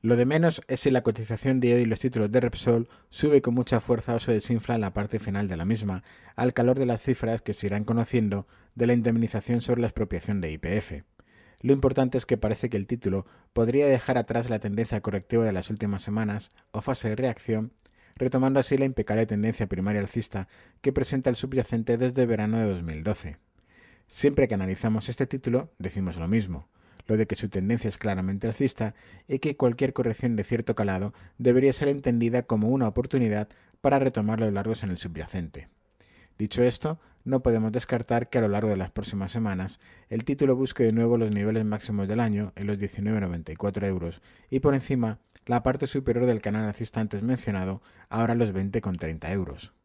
Lo de menos es si la cotización de hoy y los títulos de Repsol sube con mucha fuerza o se desinfla en la parte final de la misma, al calor de las cifras que se irán conociendo de la indemnización sobre la expropiación de IPF. Lo importante es que parece que el título podría dejar atrás la tendencia correctiva de las últimas semanas o fase de reacción, retomando así la impecable tendencia primaria alcista que presenta el subyacente desde verano de 2012. Siempre que analizamos este título, decimos lo mismo lo de que su tendencia es claramente alcista y que cualquier corrección de cierto calado debería ser entendida como una oportunidad para retomar los largos en el subyacente. Dicho esto, no podemos descartar que a lo largo de las próximas semanas el título busque de nuevo los niveles máximos del año en los 19,94 euros y por encima la parte superior del canal alcista antes mencionado ahora los 20,30 euros.